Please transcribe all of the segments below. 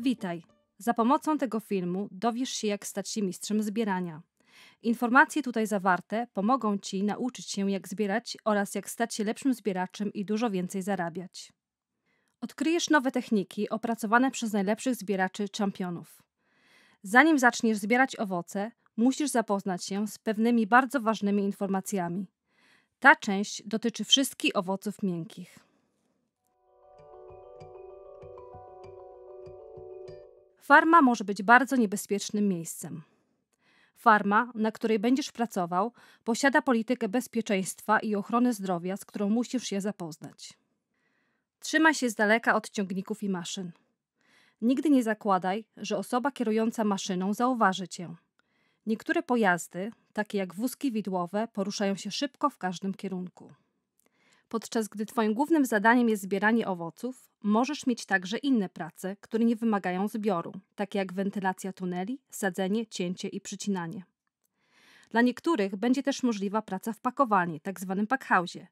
Witaj. Za pomocą tego filmu dowiesz się, jak stać się mistrzem zbierania. Informacje tutaj zawarte pomogą Ci nauczyć się, jak zbierać oraz jak stać się lepszym zbieraczem i dużo więcej zarabiać. Odkryjesz nowe techniki opracowane przez najlepszych zbieraczy championów. Zanim zaczniesz zbierać owoce, musisz zapoznać się z pewnymi bardzo ważnymi informacjami. Ta część dotyczy wszystkich owoców miękkich. Farma może być bardzo niebezpiecznym miejscem. Farma, na której będziesz pracował, posiada politykę bezpieczeństwa i ochrony zdrowia, z którą musisz się zapoznać. Trzymaj się z daleka od ciągników i maszyn. Nigdy nie zakładaj, że osoba kierująca maszyną zauważy cię. Niektóre pojazdy, takie jak wózki widłowe, poruszają się szybko w każdym kierunku. Podczas gdy Twoim głównym zadaniem jest zbieranie owoców, możesz mieć także inne prace, które nie wymagają zbioru, takie jak wentylacja tuneli, sadzenie, cięcie i przycinanie. Dla niektórych będzie też możliwa praca w pakowaniu, tak zwanym packhausie.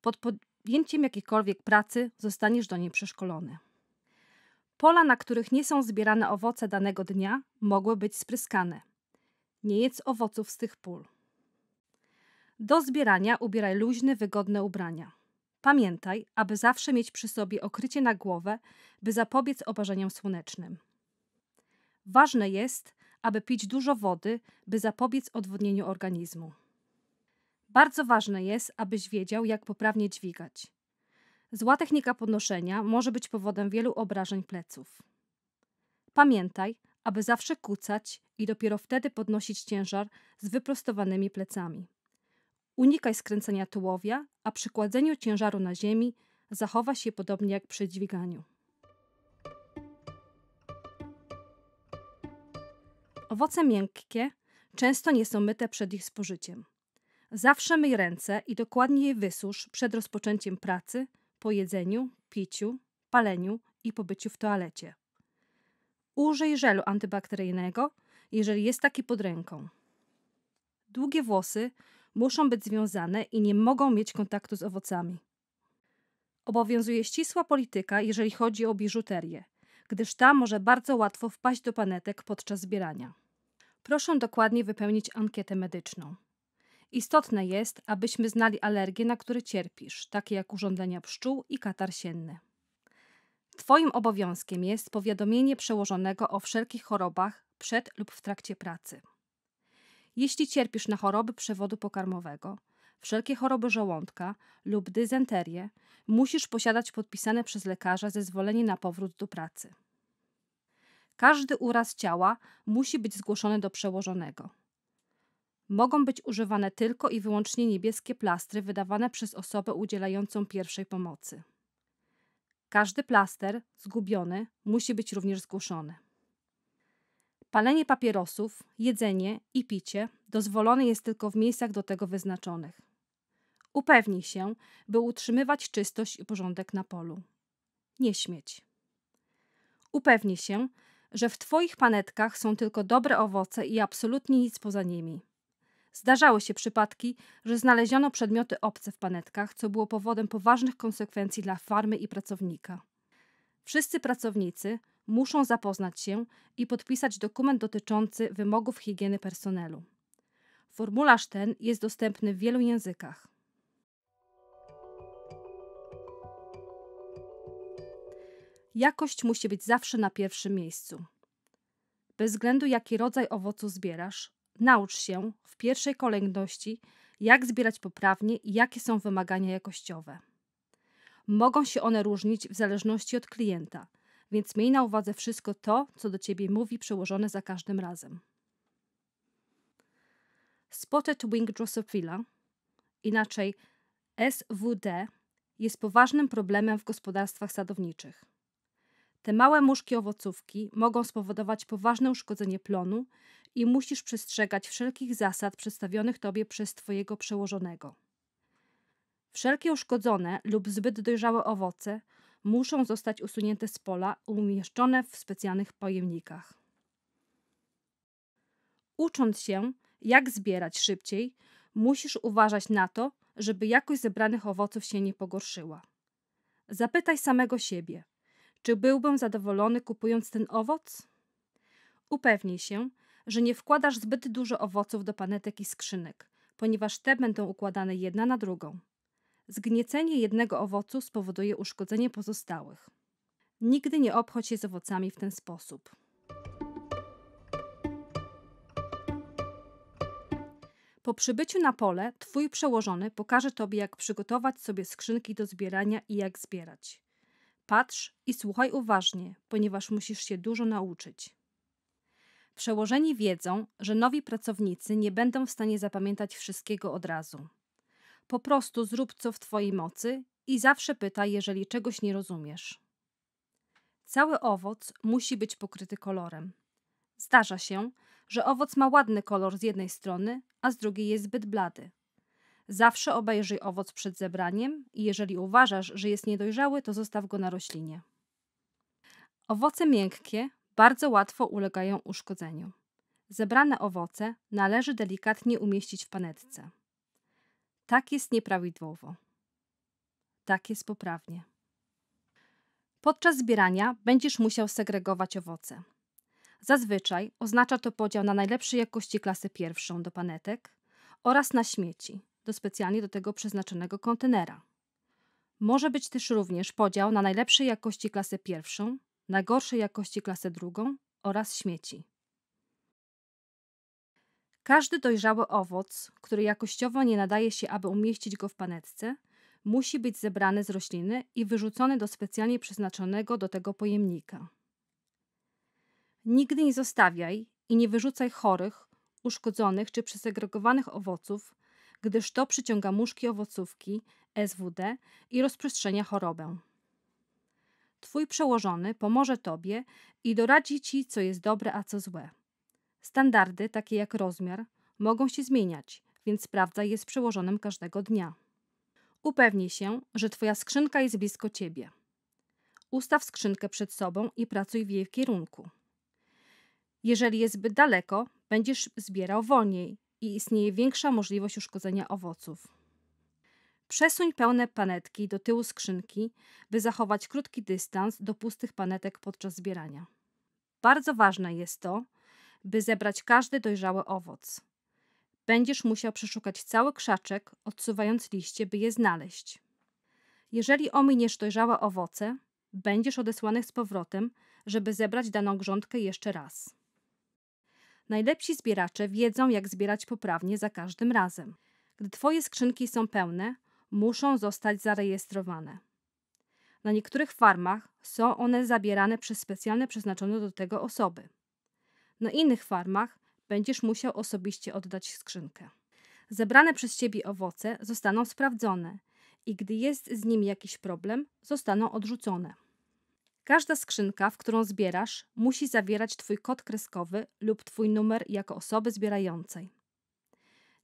pod, podjęciem jakiejkolwiek pracy zostaniesz do niej przeszkolony. Pola, na których nie są zbierane owoce danego dnia, mogły być spryskane. Nie jedz owoców z tych pól. Do zbierania ubieraj luźne, wygodne ubrania. Pamiętaj, aby zawsze mieć przy sobie okrycie na głowę, by zapobiec oparzeniom słonecznym. Ważne jest, aby pić dużo wody, by zapobiec odwodnieniu organizmu. Bardzo ważne jest, abyś wiedział, jak poprawnie dźwigać. Zła technika podnoszenia może być powodem wielu obrażeń pleców. Pamiętaj, aby zawsze kucać i dopiero wtedy podnosić ciężar z wyprostowanymi plecami. Unikaj skręcenia tułowia, a przy kładzeniu ciężaru na ziemi zachowa się podobnie jak przy dźwiganiu. Owoce miękkie często nie są myte przed ich spożyciem. Zawsze myj ręce i dokładnie je wysusz przed rozpoczęciem pracy, po jedzeniu, piciu, paleniu i pobyciu w toalecie. Użyj żelu antybakteryjnego, jeżeli jest taki pod ręką. Długie włosy muszą być związane i nie mogą mieć kontaktu z owocami. Obowiązuje ścisła polityka, jeżeli chodzi o biżuterię, gdyż ta może bardzo łatwo wpaść do panetek podczas zbierania. Proszę dokładnie wypełnić ankietę medyczną. Istotne jest, abyśmy znali alergie, na które cierpisz, takie jak urządzenia pszczół i katar sienny. Twoim obowiązkiem jest powiadomienie przełożonego o wszelkich chorobach przed lub w trakcie pracy. Jeśli cierpisz na choroby przewodu pokarmowego, wszelkie choroby żołądka lub dysenterię, musisz posiadać podpisane przez lekarza zezwolenie na powrót do pracy. Każdy uraz ciała musi być zgłoszony do przełożonego. Mogą być używane tylko i wyłącznie niebieskie plastry wydawane przez osobę udzielającą pierwszej pomocy. Każdy plaster zgubiony musi być również zgłoszony. Palenie papierosów, jedzenie i picie dozwolone jest tylko w miejscach do tego wyznaczonych. Upewnij się, by utrzymywać czystość i porządek na polu. Nie śmieć. Upewnij się, że w Twoich panetkach są tylko dobre owoce i absolutnie nic poza nimi. Zdarzały się przypadki, że znaleziono przedmioty obce w panetkach, co było powodem poważnych konsekwencji dla farmy i pracownika. Wszyscy pracownicy muszą zapoznać się i podpisać dokument dotyczący wymogów higieny personelu. Formularz ten jest dostępny w wielu językach. Jakość musi być zawsze na pierwszym miejscu. Bez względu jaki rodzaj owocu zbierasz, naucz się w pierwszej kolejności, jak zbierać poprawnie i jakie są wymagania jakościowe. Mogą się one różnić w zależności od klienta, więc miej na uwadze wszystko to, co do ciebie mówi przełożone za każdym razem. Spotted Wing Drosophila, inaczej SWD, jest poważnym problemem w gospodarstwach sadowniczych. Te małe muszki owocówki mogą spowodować poważne uszkodzenie plonu i musisz przestrzegać wszelkich zasad przedstawionych tobie przez twojego przełożonego. Wszelkie uszkodzone lub zbyt dojrzałe owoce muszą zostać usunięte z pola, umieszczone w specjalnych pojemnikach. Ucząc się, jak zbierać szybciej, musisz uważać na to, żeby jakość zebranych owoców się nie pogorszyła. Zapytaj samego siebie, czy byłbym zadowolony kupując ten owoc? Upewnij się, że nie wkładasz zbyt dużo owoców do panetek i skrzynek, ponieważ te będą układane jedna na drugą. Zgniecenie jednego owocu spowoduje uszkodzenie pozostałych. Nigdy nie obchodź się z owocami w ten sposób. Po przybyciu na pole, twój przełożony pokaże tobie, jak przygotować sobie skrzynki do zbierania i jak zbierać. Patrz i słuchaj uważnie, ponieważ musisz się dużo nauczyć. Przełożeni wiedzą, że nowi pracownicy nie będą w stanie zapamiętać wszystkiego od razu. Po prostu zrób co w Twojej mocy i zawsze pytaj, jeżeli czegoś nie rozumiesz. Cały owoc musi być pokryty kolorem. Zdarza się, że owoc ma ładny kolor z jednej strony, a z drugiej jest zbyt blady. Zawsze obejrzyj owoc przed zebraniem i jeżeli uważasz, że jest niedojrzały, to zostaw go na roślinie. Owoce miękkie bardzo łatwo ulegają uszkodzeniu. Zebrane owoce należy delikatnie umieścić w panetce. Tak jest nieprawidłowo. Tak jest poprawnie. Podczas zbierania będziesz musiał segregować owoce. Zazwyczaj oznacza to podział na najlepszej jakości klasę pierwszą do panetek oraz na śmieci – do specjalnie do tego przeznaczonego kontenera. Może być też również podział na najlepszej jakości klasę pierwszą, na gorszej jakości klasę drugą oraz śmieci. Każdy dojrzały owoc, który jakościowo nie nadaje się, aby umieścić go w panetce, musi być zebrany z rośliny i wyrzucony do specjalnie przeznaczonego do tego pojemnika. Nigdy nie zostawiaj i nie wyrzucaj chorych, uszkodzonych czy przesegregowanych owoców gdyż to przyciąga muszki owocówki SWD i rozprzestrzenia chorobę. Twój przełożony pomoże Tobie i doradzi Ci, co jest dobre, a co złe. Standardy, takie jak rozmiar, mogą się zmieniać, więc sprawdzaj je z przełożonym każdego dnia. Upewnij się, że Twoja skrzynka jest blisko Ciebie. Ustaw skrzynkę przed sobą i pracuj w jej kierunku. Jeżeli jest zbyt daleko, będziesz zbierał wolniej i istnieje większa możliwość uszkodzenia owoców. Przesuń pełne panetki do tyłu skrzynki, by zachować krótki dystans do pustych panetek podczas zbierania. Bardzo ważne jest to, by zebrać każdy dojrzały owoc. Będziesz musiał przeszukać cały krzaczek, odsuwając liście, by je znaleźć. Jeżeli ominiesz dojrzałe owoce, będziesz odesłany z powrotem, żeby zebrać daną grządkę jeszcze raz. Najlepsi zbieracze wiedzą, jak zbierać poprawnie za każdym razem. Gdy Twoje skrzynki są pełne, muszą zostać zarejestrowane. Na niektórych farmach są one zabierane przez specjalne przeznaczone do tego osoby. Na innych farmach będziesz musiał osobiście oddać skrzynkę. Zebrane przez Ciebie owoce zostaną sprawdzone i gdy jest z nimi jakiś problem, zostaną odrzucone. Każda skrzynka, w którą zbierasz, musi zawierać Twój kod kreskowy lub Twój numer jako osoby zbierającej.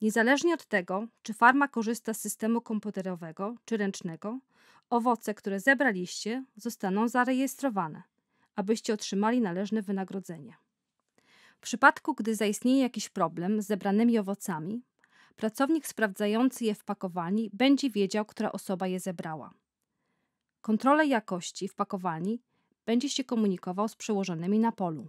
Niezależnie od tego, czy farma korzysta z systemu komputerowego czy ręcznego, owoce, które zebraliście, zostaną zarejestrowane, abyście otrzymali należne wynagrodzenie. W przypadku, gdy zaistnieje jakiś problem z zebranymi owocami, pracownik sprawdzający je w pakowaniu będzie wiedział, która osoba je zebrała. Kontrolę jakości w pakowalni będziesz się komunikował z przełożonymi na polu.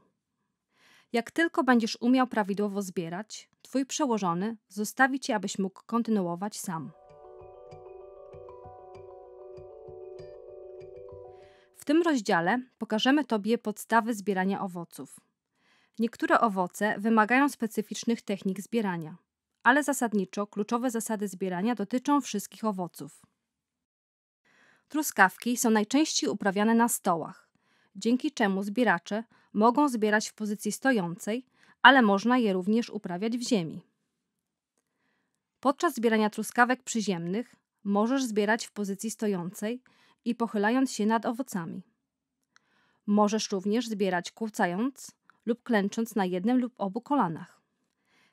Jak tylko będziesz umiał prawidłowo zbierać, twój przełożony zostawi cię, abyś mógł kontynuować sam. W tym rozdziale pokażemy Tobie podstawy zbierania owoców. Niektóre owoce wymagają specyficznych technik zbierania, ale zasadniczo kluczowe zasady zbierania dotyczą wszystkich owoców. Truskawki są najczęściej uprawiane na stołach, dzięki czemu zbieracze mogą zbierać w pozycji stojącej, ale można je również uprawiać w ziemi. Podczas zbierania truskawek przyziemnych możesz zbierać w pozycji stojącej i pochylając się nad owocami. Możesz również zbierać kłócając lub klęcząc na jednym lub obu kolanach.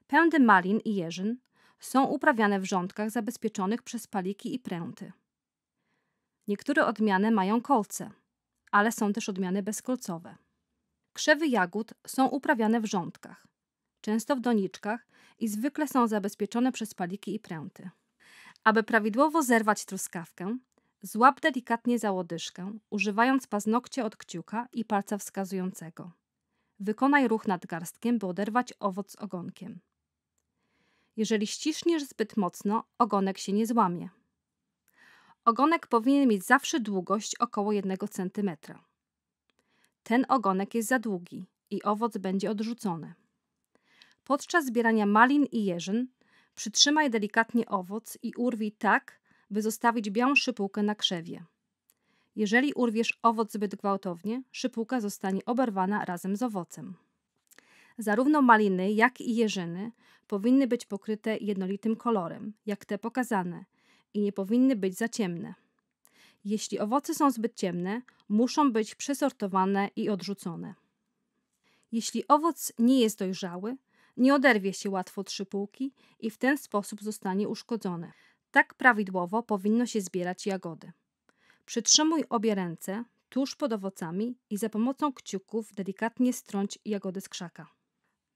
Pędy malin i jeżyn są uprawiane w rządkach zabezpieczonych przez paliki i pręty. Niektóre odmiany mają kolce, ale są też odmiany bezkolcowe. Krzewy jagód są uprawiane w rządkach, często w doniczkach i zwykle są zabezpieczone przez paliki i pręty. Aby prawidłowo zerwać truskawkę, złap delikatnie za łodyżkę, używając paznokcie od kciuka i palca wskazującego. Wykonaj ruch nadgarstkiem, by oderwać owoc ogonkiem. Jeżeli ściśniesz zbyt mocno, ogonek się nie złamie. Ogonek powinien mieć zawsze długość około 1 cm. Ten ogonek jest za długi i owoc będzie odrzucony. Podczas zbierania malin i jeżyn przytrzymaj delikatnie owoc i urwij tak, by zostawić białą szypułkę na krzewie. Jeżeli urwiesz owoc zbyt gwałtownie, szypułka zostanie oberwana razem z owocem. Zarówno maliny, jak i jeżyny powinny być pokryte jednolitym kolorem, jak te pokazane, i nie powinny być za ciemne. Jeśli owoce są zbyt ciemne, muszą być przesortowane i odrzucone. Jeśli owoc nie jest dojrzały, nie oderwie się łatwo trzy półki i w ten sposób zostanie uszkodzone. Tak prawidłowo powinno się zbierać jagody. Przytrzymuj obie ręce tuż pod owocami i za pomocą kciuków delikatnie strąć jagody z krzaka.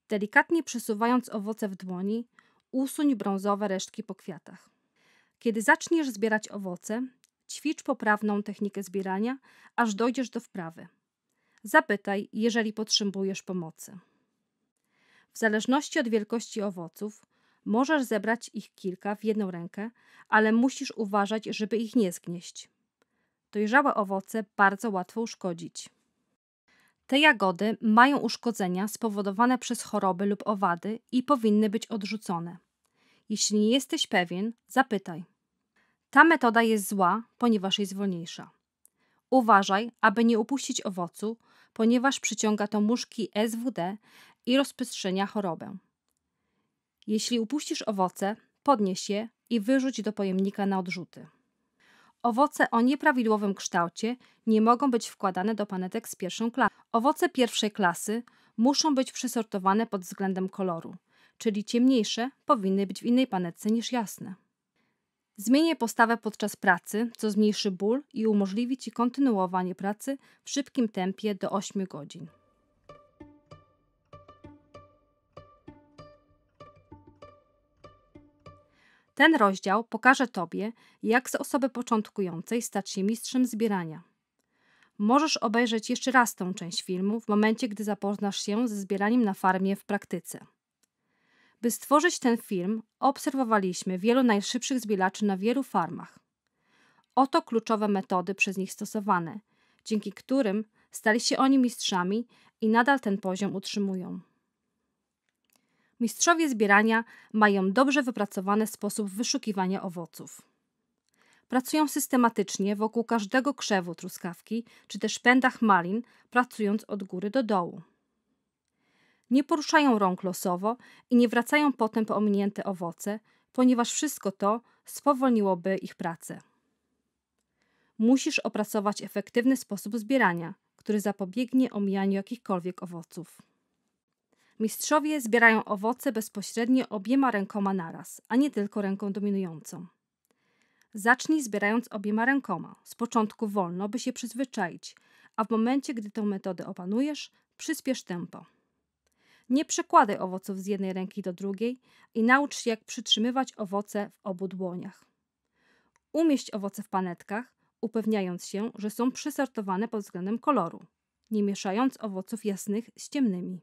Delikatnie przesuwając owoce w dłoni, usuń brązowe resztki po kwiatach. Kiedy zaczniesz zbierać owoce, ćwicz poprawną technikę zbierania, aż dojdziesz do wprawy. Zapytaj, jeżeli potrzebujesz pomocy. W zależności od wielkości owoców, możesz zebrać ich kilka w jedną rękę, ale musisz uważać, żeby ich nie zgnieść. Dojrzałe owoce bardzo łatwo uszkodzić. Te jagody mają uszkodzenia spowodowane przez choroby lub owady i powinny być odrzucone. Jeśli nie jesteś pewien, zapytaj. Ta metoda jest zła, ponieważ jest wolniejsza. Uważaj, aby nie upuścić owocu, ponieważ przyciąga to muszki SWD i rozprzestrzenia chorobę. Jeśli upuścisz owoce, podnieś je i wyrzuć do pojemnika na odrzuty. Owoce o nieprawidłowym kształcie nie mogą być wkładane do panetek z pierwszą klasą. Owoce pierwszej klasy muszą być przesortowane pod względem koloru czyli ciemniejsze, powinny być w innej panetce niż jasne. Zmienię postawę podczas pracy, co zmniejszy ból i umożliwi Ci kontynuowanie pracy w szybkim tempie do 8 godzin. Ten rozdział pokaże Tobie, jak z osoby początkującej stać się mistrzem zbierania. Możesz obejrzeć jeszcze raz tę część filmu w momencie, gdy zapoznasz się ze zbieraniem na farmie w praktyce. By stworzyć ten film, obserwowaliśmy wielu najszybszych zbielaczy na wielu farmach. Oto kluczowe metody przez nich stosowane, dzięki którym stali się oni mistrzami i nadal ten poziom utrzymują. Mistrzowie zbierania mają dobrze wypracowany sposób wyszukiwania owoców. Pracują systematycznie wokół każdego krzewu truskawki czy też pędach malin, pracując od góry do dołu nie poruszają rąk losowo i nie wracają potem po ominięte owoce, ponieważ wszystko to spowolniłoby ich pracę. Musisz opracować efektywny sposób zbierania, który zapobiegnie omijaniu jakichkolwiek owoców. Mistrzowie zbierają owoce bezpośrednio obiema rękoma naraz, a nie tylko ręką dominującą. Zacznij zbierając obiema rękoma. Z początku wolno, by się przyzwyczaić, a w momencie, gdy tę metodę opanujesz, przyspiesz tempo. Nie przekładaj owoców z jednej ręki do drugiej i naucz się, jak przytrzymywać owoce w obu dłoniach. Umieść owoce w panetkach, upewniając się, że są przysortowane pod względem koloru, nie mieszając owoców jasnych z ciemnymi.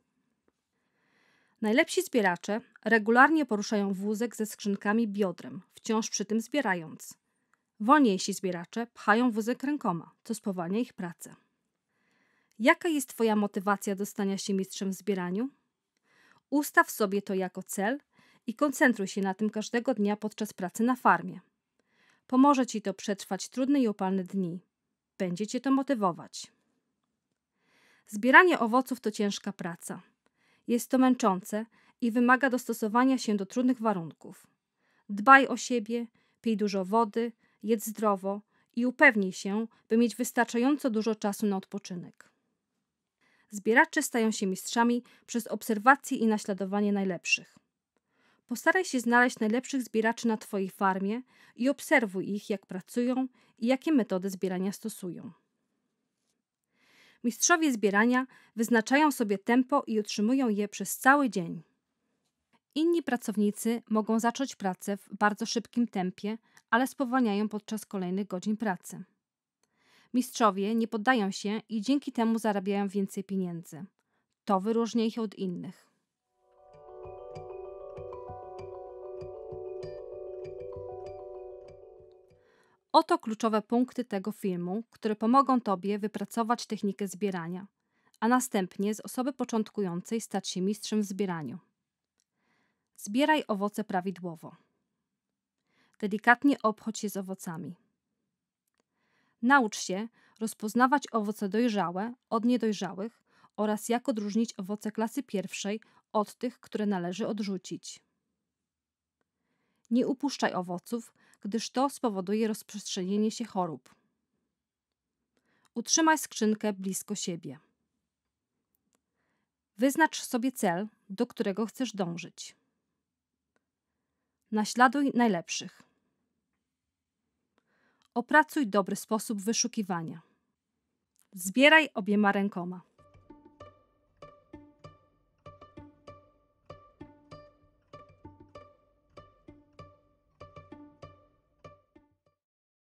Najlepsi zbieracze regularnie poruszają wózek ze skrzynkami biodrem, wciąż przy tym zbierając. Wolniejsi zbieracze pchają wózek rękoma, co spowalnia ich pracę. Jaka jest Twoja motywacja do stania się mistrzem w zbieraniu? Ustaw sobie to jako cel i koncentruj się na tym każdego dnia podczas pracy na farmie. Pomoże ci to przetrwać trudne i opalne dni. Będzie cię to motywować. Zbieranie owoców to ciężka praca. Jest to męczące i wymaga dostosowania się do trudnych warunków. Dbaj o siebie, pij dużo wody, jedz zdrowo i upewnij się, by mieć wystarczająco dużo czasu na odpoczynek. Zbieracze stają się mistrzami przez obserwację i naśladowanie najlepszych. Postaraj się znaleźć najlepszych zbieraczy na Twojej farmie i obserwuj ich, jak pracują i jakie metody zbierania stosują. Mistrzowie zbierania wyznaczają sobie tempo i utrzymują je przez cały dzień. Inni pracownicy mogą zacząć pracę w bardzo szybkim tempie, ale spowalniają podczas kolejnych godzin pracy. Mistrzowie nie poddają się i dzięki temu zarabiają więcej pieniędzy. To wyróżnia ich od innych. Oto kluczowe punkty tego filmu, które pomogą Tobie wypracować technikę zbierania, a następnie z osoby początkującej stać się mistrzem w zbieraniu. Zbieraj owoce prawidłowo. Delikatnie obchodź się z owocami. Naucz się rozpoznawać owoce dojrzałe od niedojrzałych oraz jak odróżnić owoce klasy pierwszej od tych, które należy odrzucić. Nie upuszczaj owoców, gdyż to spowoduje rozprzestrzenienie się chorób. Utrzymaj skrzynkę blisko siebie. Wyznacz sobie cel, do którego chcesz dążyć. Naśladuj najlepszych. Opracuj dobry sposób wyszukiwania. Zbieraj obiema rękoma.